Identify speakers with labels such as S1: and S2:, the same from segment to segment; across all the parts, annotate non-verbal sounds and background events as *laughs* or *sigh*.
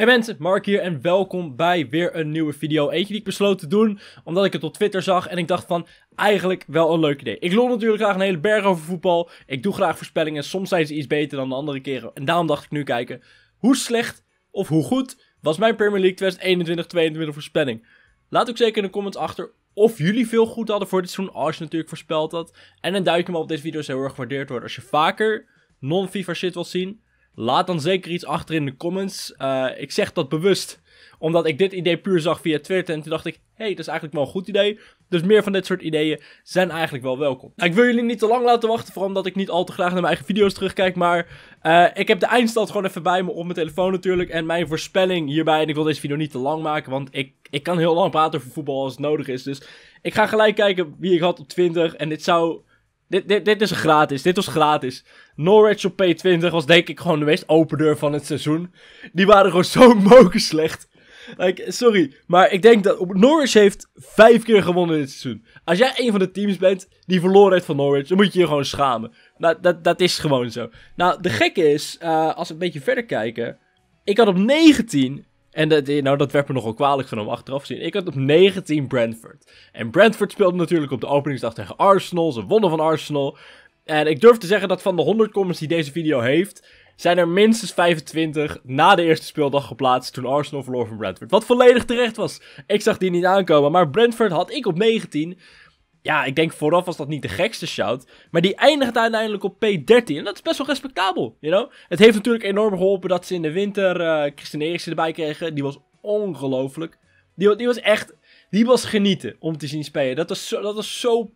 S1: Hey mensen, Mark hier en welkom bij weer een nieuwe video. Eentje die ik besloot te doen omdat ik het op Twitter zag en ik dacht van eigenlijk wel een leuk idee. Ik lol natuurlijk graag een hele berg over voetbal. Ik doe graag voorspellingen, soms zijn ze iets beter dan de andere keren. En daarom dacht ik nu kijken, hoe slecht of hoe goed was mijn Premier League 2021 22 voorspelling? Laat ook zeker in de comments achter of jullie veel goed hadden voor dit seizoen als je natuurlijk voorspeld had. En een duimpje op deze video zou heel erg gewaardeerd worden. Als je vaker non-FIFA shit wilt zien... Laat dan zeker iets achter in de comments. Eh, ik zeg dat bewust, omdat ik dit idee puur zag via Twitter. En toen dacht ik, hey, dat is eigenlijk wel een goed idee. Dus meer van dit soort ideeën zijn eigenlijk wel welkom. ik wil jullie niet te lang laten wachten, vooral omdat ik niet al te graag naar mijn eigen video's terugkijk. Maar eh, ik heb de eindstand gewoon even bij me op mijn telefoon natuurlijk. En mijn voorspelling hierbij, en ik wil deze video niet te lang maken, want ik, ik kan heel lang praten over voetbal als het nodig is. Dus ik ga gelijk kijken wie ik had op 20. En dit zou dit, dit, dit is gratis. Dit was gratis. Norwich op P20 was denk ik gewoon de meest open deur van het seizoen. Die waren gewoon zo *laughs* mogen slecht. Like, sorry, maar ik denk dat Norwich heeft vijf keer gewonnen dit seizoen. Als jij een van de teams bent die verloren heeft van Norwich, dan moet je je gewoon schamen. Nou, dat, dat is gewoon zo. Nou, de gekke is, eh, als we een beetje verder kijken. Ik had op 19 en dat, eh, nou, dat werd me nogal kwalijk genomen achteraf zien. Ik had op 19 Brentford. En Brentford speelde natuurlijk op de openingsdag tegen Arsenal. Ze wonnen van Arsenal. En ik durf te zeggen dat van de 100 comments die deze video heeft, zijn er minstens 25 na de eerste speeldag geplaatst toen Arsenal verloor van Brentford. Wat volledig terecht was. Ik zag die niet aankomen, maar Brentford had ik op 19 ja, ik denk vooraf was dat niet de gekste shout. Maar die eindigde uiteindelijk op P13. En dat is best wel respectabel, you know? Het heeft natuurlijk enorm geholpen dat ze in de winter uh, Christian Eriksen erbij kregen. Die was ongelooflijk. Die, die, was echt... Die was genieten om te zien spelen. Dat was zo... Dat was zo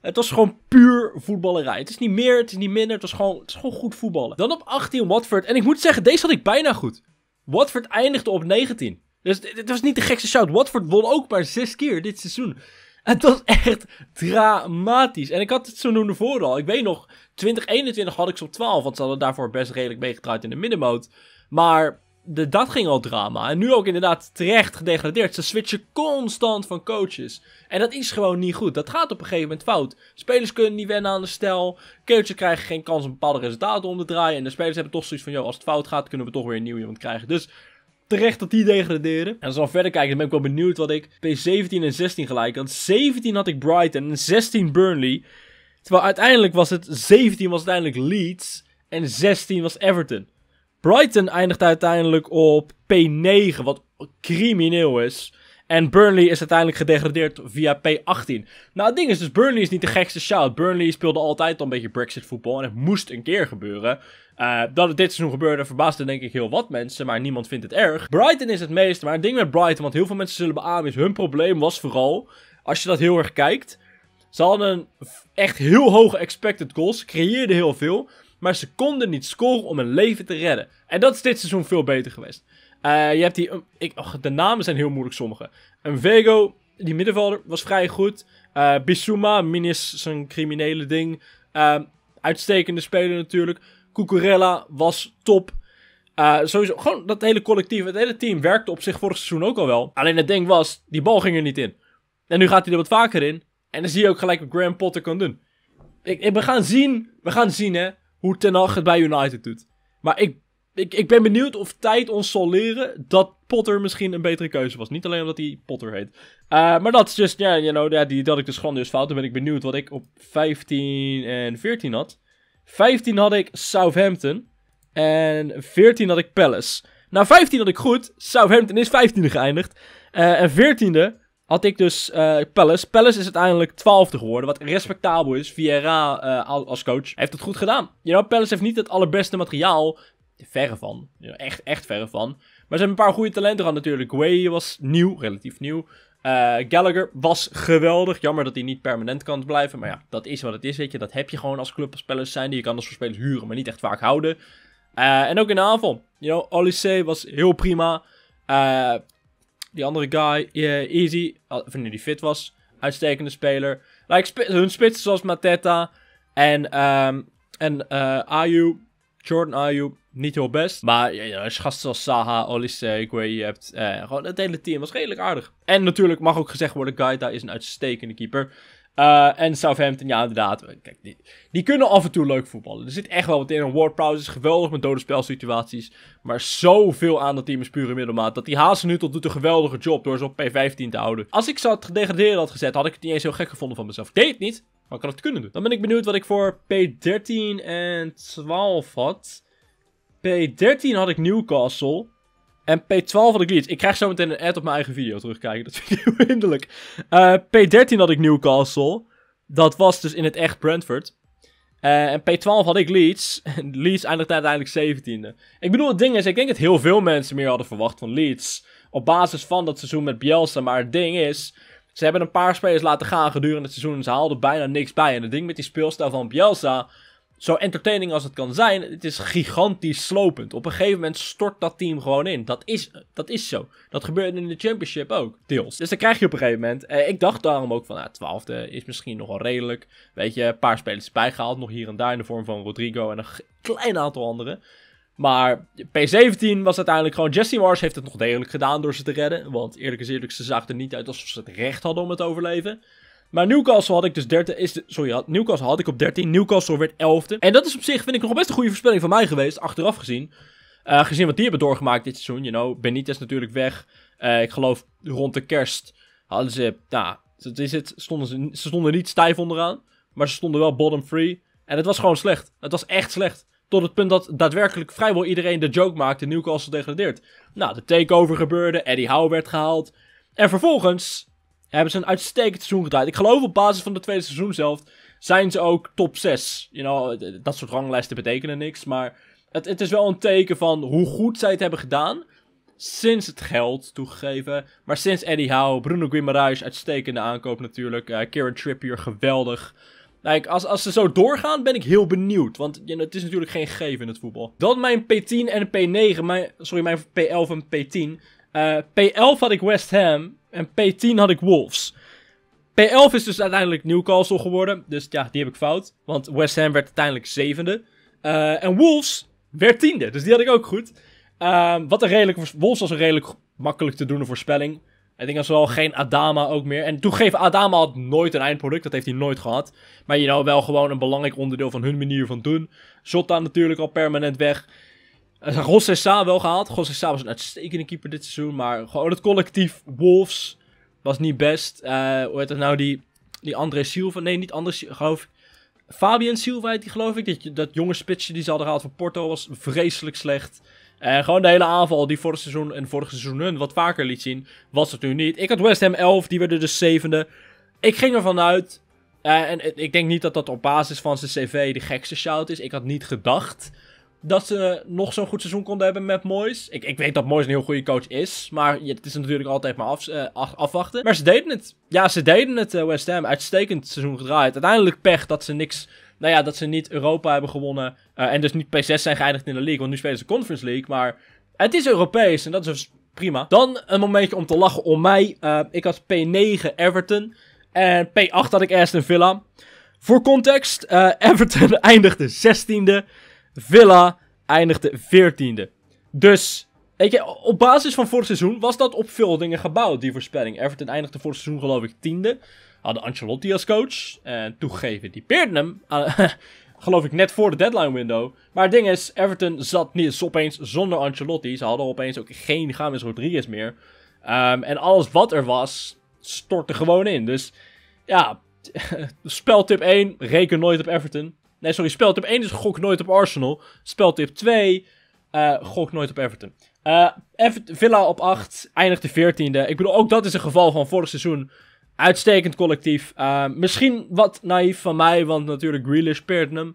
S1: het was gewoon puur voetballerij. Het is niet meer, het is niet minder. Het was gewoon, het is gewoon goed voetballen. Dan op 18 Watford. En ik moet zeggen, deze had ik bijna goed. Watford eindigde op 19. Dus het was niet de gekste shout. Watford won ook maar zes keer dit seizoen. Het was echt dramatisch. En ik had het zo zodoende vooral. Ik weet nog, 2021 had ik ze op 12. Want ze hadden daarvoor best redelijk meegedraaid in de middenmoot. Maar de, dat ging al drama. En nu ook inderdaad terecht gedegradeerd. Ze switchen constant van coaches. En dat is gewoon niet goed. Dat gaat op een gegeven moment fout. Spelers kunnen niet wennen aan de stijl. Coaches krijgen geen kans om bepaalde resultaten om te draaien. En de spelers hebben toch zoiets van: joh, als het fout gaat, kunnen we toch weer een nieuw iemand krijgen. Dus terecht dat die degraderen. En als we dan verder kijken, dan ben ik wel benieuwd wat ik P17 en 16 gelijk had. 17 had ik Brighton en 16 Burnley. Terwijl uiteindelijk was het 17 was uiteindelijk Leeds en 16 was Everton. Brighton eindigt uiteindelijk op P9, wat crimineel is. En Burnley is uiteindelijk gedegradeerd via P18. Nou, het ding is dus, Burnley is niet de gekste shout. Burnley speelde altijd al een beetje Brexit voetbal en het moest een keer gebeuren. Eh, dat het dit seizoen gebeurde verbaasde denk ik heel wat mensen, maar niemand vindt het erg. Brighton is het meeste, maar het ding met Brighton, want heel veel mensen zullen beamen, is hun probleem was vooral, als je dat heel erg kijkt, ze hadden een echt heel hoge expected goals, creëerden heel veel, maar ze konden niet scoren om hun leven te redden. En dat is dit seizoen veel beter geweest. Eh, je hebt die... ik, de namen zijn heel moeilijk sommige. Een Vego, die middenvelder, was vrij goed. Uh, Bissouma, Minis, zijn criminele ding. Eh, uitstekende speler natuurlijk. Cucurella was top. sowieso, gewoon dat hele collectief, het hele team werkte op zich vorig seizoen ook al wel. Alleen het ding was, die bal ging er niet in. En nu gaat hij er wat vaker in. En dan zie je ook gelijk wat Graham Potter kan doen. Ik, ik, we gaan zien, we gaan zien hè, hoe Ten Hag het bij United doet. Maar ik ik, ik ben benieuwd of tijd ons zal leren dat Potter misschien een betere keuze was. Niet alleen omdat hij Potter heet. Eh, maar dat is just, ja, yeah, you know, die, dat ik dus grandioos dus fout. Dan ben ik benieuwd wat ik op 15 en 14 had. 15 had ik Southampton. En 14 had ik Palace. Nou, 15 had ik goed. Southampton is 15e geëindigd. Uh, en 14e had ik dus uh, Palace. Palace is uiteindelijk 12e geworden, wat respectabel is. Vieira als coach heeft het goed gedaan. You know, Palace heeft niet het allerbeste materiaal, verre van. echt, echt verre van. Maar ze hebben een paar goede talenten gehad natuurlijk. Way was nieuw, relatief nieuw. Eh, Gallagher was geweldig. Jammer dat hij niet permanent kan blijven. Maar ja, dat is wat het is, weet je. Dat heb je gewoon als club zijn. Die je kan als spelers huren, maar niet echt vaak houden. Eh, en ook in de aanval. You know, Olysee was heel prima. Eh, die andere guy, Easy, of nu die fit was. Uitstekende speler. Like, hun spitsen zoals Mateta en, ehm, en Ayu, Jordan Ayu niet heel best. Maar ja, als gasten zoals Saha, Olise, Gueye hebt, eh, gewoon het hele team was redelijk aardig. En natuurlijk mag ook gezegd worden, Gaeta is een uitstekende keeper. Eh, en Southampton, ja inderdaad. Eh, kijk, die, die, kunnen af en toe leuk voetballen. Er zit echt wel wat in. Een Ward Prowse is geweldig met dode spelsituaties. Maar zoveel aan dat team is pure middelmaat. Dat die Hazen nu tot doet een geweldige job door ze op P15 te houden. Als ik ze had gedegradeerd had gezet, had ik het niet eens heel gek gevonden van mezelf. Ik deed het niet, maar ik had het kunnen doen. Dan ben ik benieuwd wat ik voor P13 en 12 had. P13 had ik Newcastle. En P12 had ik Leeds. Ik krijg zo meteen een ad op mijn eigen video terugkijken. Dat vind ik heel *laughs* hinderlijk. Eh, P13 had ik Newcastle. Dat was dus in het echt Brentford. Eh, en P12 had ik Leeds. *laughs* En Leeds eindigde uiteindelijk 17e. Ik bedoel, het ding is, ik denk dat heel veel mensen meer hadden verwacht van Leeds. Op basis van dat seizoen met Bielsa. Maar het ding is, ze hebben een paar spelers laten gaan gedurende het seizoen. En ze haalden bijna niks bij. En het ding met die speelstijl van Bielsa zo entertaining als het kan zijn, het is gigantisch slopend. Op een gegeven moment stort dat team gewoon in. Dat is, dat is zo. Dat gebeurt in de championship ook, deels. Dus dan krijg je op een gegeven moment... Eh, ik dacht daarom ook van, nou, twaalfde is misschien nogal redelijk. Weet je, een paar spelers bijgehaald, nog hier en daar in de vorm van Rodrigo en een klein aantal anderen. Maar P17 was uiteindelijk gewoon... Jesse Mars heeft het nog degelijk gedaan door ze te redden. Want eerlijk is eerlijk, ze zagen er niet uit alsof ze het recht hadden om het overleven. Maar Newcastle had ik dus 13. sorry, Newcastle had ik op 13. Newcastle werd 11 En dat is op zich, vind ik, nog best een goede voorspelling van mij geweest. Achteraf gezien. Eh, gezien wat die hebben doorgemaakt dit seizoen. You know, Benitez natuurlijk weg. Eh, ik geloof rond de kerst hadden ze. Nou, is het, stonden ze, ze stonden niet stijf onderaan. Maar ze stonden wel bottom free. En het was gewoon slecht. Het was echt slecht. Tot het punt dat daadwerkelijk vrijwel iedereen de joke maakte: Newcastle degradeert. Nou, de takeover gebeurde. Eddie Howe werd gehaald. En vervolgens hebben ze een uitstekend seizoen gedaan. Ik geloof op basis van de tweede seizoen zelf zijn ze ook top 6. You know, dat soort ranglijsten betekenen niks, maar het, het is wel een teken van hoe goed zij het hebben gedaan. Sinds het geld toegegeven. Maar sinds Eddie Howe, Bruno Guimarães, uitstekende aankoop natuurlijk. Uh, Kieran Trippier, geweldig. Kijk, als, als ze zo doorgaan, ben ik heel benieuwd. Want het is natuurlijk geen geven in het voetbal. Dan mijn P10 en P9. sorry, mijn P11 en P10. Eh, P11 had ik West Ham. En P10 had ik Wolves. P11 is dus uiteindelijk Newcastle geworden. Dus ja, die heb ik fout. Want West Ham werd uiteindelijk zevende. Eh, en Wolves werd tiende. Dus die had ik ook goed. Uh, wat een redelijk, Wolves was een redelijk makkelijk te doen voorspelling. Ik denk dat ze wel geen Adama ook meer. En toen toegeef, Adama had nooit een eindproduct. Dat heeft hij nooit gehad. Maar je nou wel gewoon een belangrijk onderdeel van hun manier van doen. Zotta natuurlijk al permanent weg. Eh, Sa wel gehaald. Sa was een uitstekende keeper dit seizoen. Maar gewoon het collectief Wolves was niet best. Uh, hoe heet dat nou? Die, die André Silva. Nee, niet André Silva. Fabian Silva heet die geloof ik. Dat, dat jonge spitsje die ze hadden gehaald van Porto was vreselijk slecht. En eh, gewoon de hele aanval die vorig seizoen en vorige seizoenen wat vaker liet zien, was het nu niet. Ik had West Ham 11, die werden de dus zevende. Ik ging ervan uit. en ik denk niet dat dat op basis van zijn cv de gekste shout is. Ik had niet gedacht dat ze nog zo'n goed seizoen konden hebben met Moyes. Ik, ik weet dat Moyes een heel goede coach is. Maar het is natuurlijk altijd maar af, eh, afwachten. Maar ze deden het. Ja, ze deden het, eh, West Ham. Uitstekend seizoen gedraaid. Uiteindelijk pech dat ze niks... Nou ja, dat ze niet Europa hebben gewonnen. Eh, en dus niet P6 zijn geëindigd in de league. Want nu spelen ze Conference League. Maar het is Europees. En dat is dus prima. Dan een momentje om te lachen om mij. ik had P9 Everton. En P8 had ik Aston Villa. Voor context, *laughs* Everton eindigde 16e. Villa eindigde 14e. Dus weet je, op basis van vorig seizoen was dat op veel dingen gebouwd, die voorspelling. Everton eindigde vorig seizoen geloof ik 10e. Hadden Ancelotti als coach. En toegeven, die peerden hem. Eh, *laughs* geloof ik net voor de deadline window. Maar het ding is, Everton zat niet opeens zonder Ancelotti. Ze hadden opeens ook geen James Rodriguez meer. Ehm, en alles wat er was, stortte gewoon in. Dus ja, *laughs* speltip 1, reken nooit op Everton. Nee, sorry. Speltip 1 is gok nooit op Arsenal. Speltip 2, uh, eh, gok nooit op Everton. Eh, Everton. Villa op 8, eindigt de 14e. Ik bedoel, ook dat is een geval van vorig seizoen. Uitstekend collectief. Eh, misschien wat naïef van mij, want natuurlijk Grealish peert hem.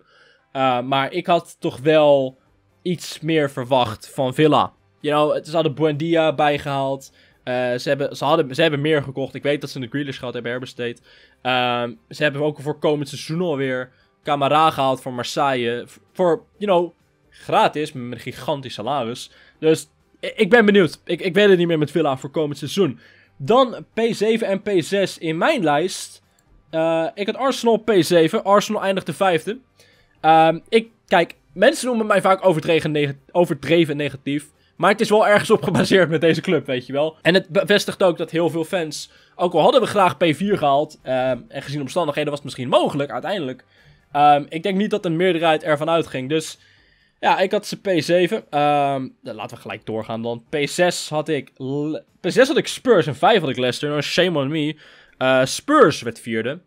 S1: maar ik had toch wel iets meer verwacht van Villa. You know, ze hadden Buendia bijgehaald. ze, hebben, ze, hadden, ze hebben meer gekocht. Ik weet dat ze een Grealish gehad hebben herbesteed. Uh, ze hebben ook voor komend seizoen alweer Camera gehaald voor Marseille. Voor, you know, gratis met een gigantisch salaris. Dus ik ben benieuwd. Ik, ik weet het niet meer met Villa voor komend seizoen. Dan P7 en P6 in mijn lijst. Eh, ik had Arsenal P7. Arsenal eindigt de vijfde. Ehm, ik, kijk, mensen noemen mij vaak overdreven, neg negatief. Maar het is wel ergens op gebaseerd met deze club, weet je wel. En het bevestigt ook dat heel veel fans, ook al hadden we graag P4 gehaald, ehm, en gezien omstandigheden was het misschien mogelijk uiteindelijk, Ehm, ik denk niet dat een meerderheid ervan uitging. Dus ja, ik had ze P7. Um, ehm, nou, laten we gelijk doorgaan dan. P6 had ik... P6 had ik Spurs en 5 had ik Leicester. shame on me. Eh, Spurs werd vierde.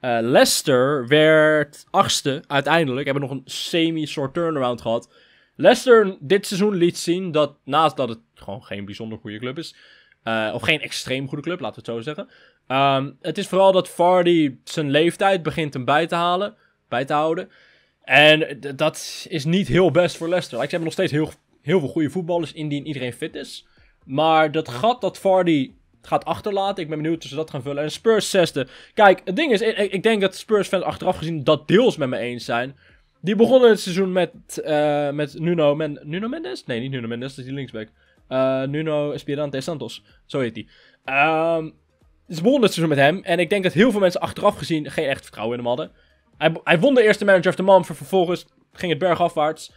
S1: Uh, Leicester werd achtste uiteindelijk. Hebben nog een semi-soort turnaround gehad. Leicester dit seizoen liet zien dat naast dat het gewoon geen bijzonder goede club is. Eh, of geen extreem goede club, laten we het zo zeggen. Ehm, het is vooral dat Vardy zijn leeftijd begint hem bij te halen bij te houden. En dat is niet heel best voor Leicester. Like, ze hebben nog steeds heel, heel veel goede voetballers, indien iedereen fit is. Maar dat gat dat Vardy gaat achterlaten. Ik ben benieuwd hoe ze dat gaan vullen. En Spurs zesde. Kijk, het ding is, ik, ik denk dat Spurs fans achteraf gezien dat deels met me eens zijn. Die begonnen het seizoen met, eh, met Nuno, Men Nuno Mendes? Nee, niet Nuno Mendes, dat is die linksback. Eh, Nuno Espirante Santos, zo heet die. Ehm, ze begonnen het seizoen met hem. En ik denk dat heel veel mensen achteraf gezien geen echt vertrouwen in hem hadden. Hij, won de eerste Manager of the Month. Vervolgens ging het bergafwaarts.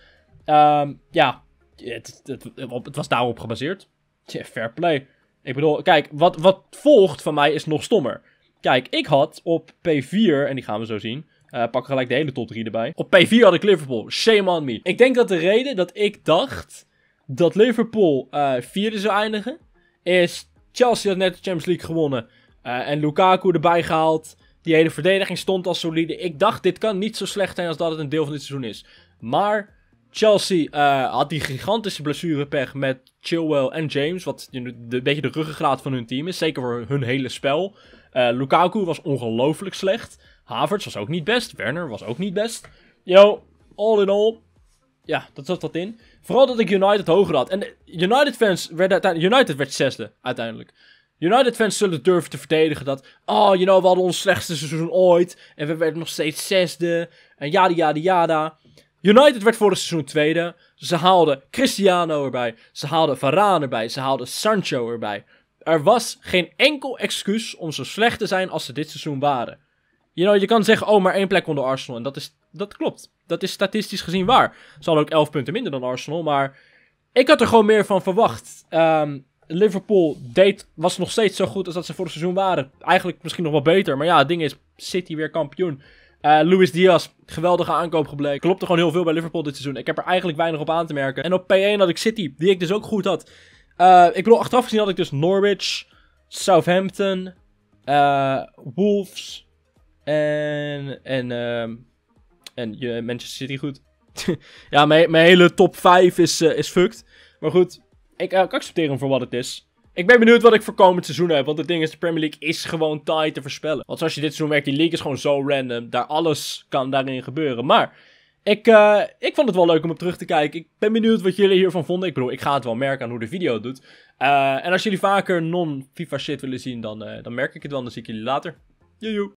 S1: Ehm, ja, het, het, het, was daarop gebaseerd. fair play. Ik bedoel, kijk, wat, wat volgt van mij is nog stommer. Kijk, ik had op P4, en die gaan we zo zien. Pak eh, pak gelijk de hele top 3 erbij. Op P4 had ik Liverpool. Shame on me. Ik denk dat de reden dat ik dacht dat Liverpool eh, vierde zou eindigen, is Chelsea had net de Champions League gewonnen. Eh, en Lukaku erbij gehaald. Die hele verdediging stond als solide. Ik dacht, dit kan niet zo slecht zijn als dat het een deel van dit seizoen is. Maar Chelsea eh, had die gigantische blessurepech met Chilwell en James. Wat een beetje de ruggengraat van hun team is. Zeker voor hun hele spel. Eh, Lukaku was ongelooflijk slecht. Havertz was ook niet best. Werner was ook niet best. Yo, all in all. Ja, dat zat wat in. Vooral dat ik United hoger had. En United fans werden United werd zesde uiteindelijk. United-fans zullen durven te verdedigen dat... Oh, you know, we hadden ons slechtste seizoen ooit. En we werden nog steeds zesde. En yada, yada, yada. United werd voor het seizoen tweede. Ze haalden Cristiano erbij. Ze haalden Varane erbij. Ze haalden Sancho erbij. Er was geen enkel excuus om zo slecht te zijn als ze dit seizoen waren. You know, je kan zeggen, oh, maar één plek onder Arsenal. En dat, is, dat klopt. Dat is statistisch gezien waar. Ze hadden ook 11 punten minder dan Arsenal, maar... Ik had er gewoon meer van verwacht. Um, Liverpool deed, was nog steeds zo goed als dat ze voor het seizoen waren. Eigenlijk misschien nog wel beter. Maar ja, het ding is, City weer kampioen. Uh, Luis Diaz, geweldige aankoop gebleken. Klopt er gewoon heel veel bij Liverpool dit seizoen. Ik heb er eigenlijk weinig op aan te merken. En op P1 had ik City, die ik dus ook goed had. Eh, ik bedoel, achteraf gezien had ik dus Norwich, Southampton, eh, Wolves en, en, en Manchester City goed. *laughs* ja, mijn, hele top 5 is, is fucked. Maar goed, ik, uh, ik accepteer hem voor wat het is. Ik ben benieuwd wat ik voor komend seizoen heb. Want het ding is, de Premier League is gewoon taai te voorspellen. Want zoals je dit seizoen merkt, die league is gewoon zo random. Daar alles kan daarin gebeuren. Maar ik, eh, ik vond het wel leuk om op terug te kijken. Ik ben benieuwd wat jullie hiervan vonden. Ik bedoel, ik ga het wel merken aan hoe de video doet. Eh, en als jullie vaker non-FIFA shit willen zien, dan, dan merk ik het wel. Dan zie ik jullie later. Joejoe.